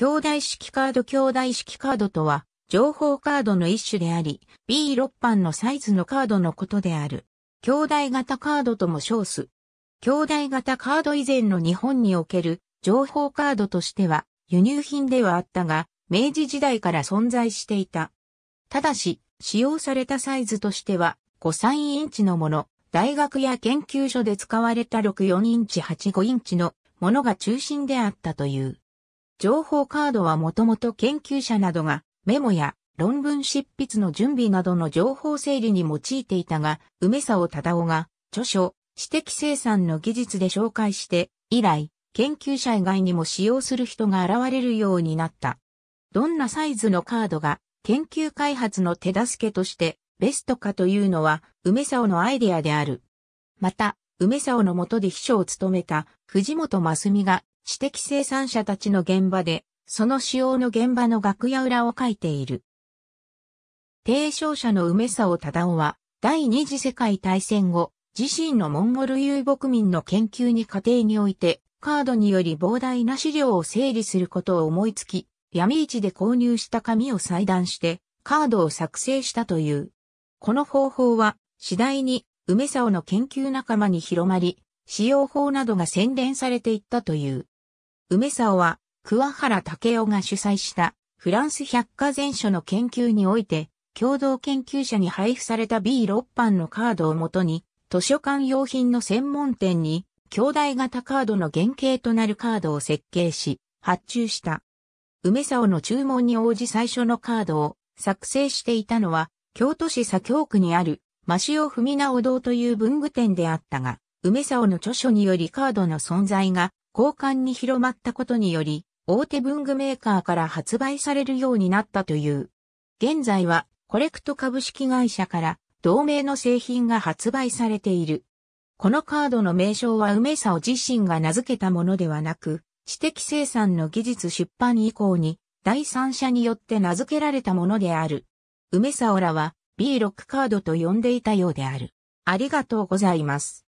兄弟式カード兄弟式カードとは、情報カードの一種であり、B6 版のサイズのカードのことである。兄弟型カードとも称す。兄弟型カード以前の日本における情報カードとしては輸入品ではあったが、明治時代から存在していた。ただし、使用されたサイズとしては5、3インチのもの、大学や研究所で使われた6、4インチ、8、5インチのものが中心であったという。情報カードはもともと研究者などがメモや論文執筆の準備などの情報整理に用いていたが、梅沢忠夫が著書、知的生産の技術で紹介して、以来、研究者以外にも使用する人が現れるようになった。どんなサイズのカードが研究開発の手助けとしてベストかというのは梅沢のアイデアである。また、梅沢の下で秘書を務めた藤本真澄が知的生産者たちの現場で、その使用の現場の楽屋裏を書いている。提唱者の梅沢忠夫は、第二次世界大戦後、自身のモンゴル遊牧民の研究に過程において、カードにより膨大な資料を整理することを思いつき、闇市で購入した紙を裁断して、カードを作成したという。この方法は、次第に、梅沢の研究仲間に広まり、使用法などが洗練されていったという。梅沢は、桑原武夫が主催したフランス百科全書の研究において、共同研究者に配布された B6 版のカードをもとに、図書館用品の専門店に、兄弟型カードの原型となるカードを設計し、発注した。梅沢の注文に応じ最初のカードを作成していたのは、京都市左京区にある、フミナお堂という文具店であったが、梅沢の著書によりカードの存在が交換に広まったことにより、大手文具メーカーから発売されるようになったという。現在は、コレクト株式会社から同名の製品が発売されている。このカードの名称は梅沢自身が名付けたものではなく、知的生産の技術出版以降に第三者によって名付けられたものである。梅沢らは B6 カードと呼んでいたようである。ありがとうございます。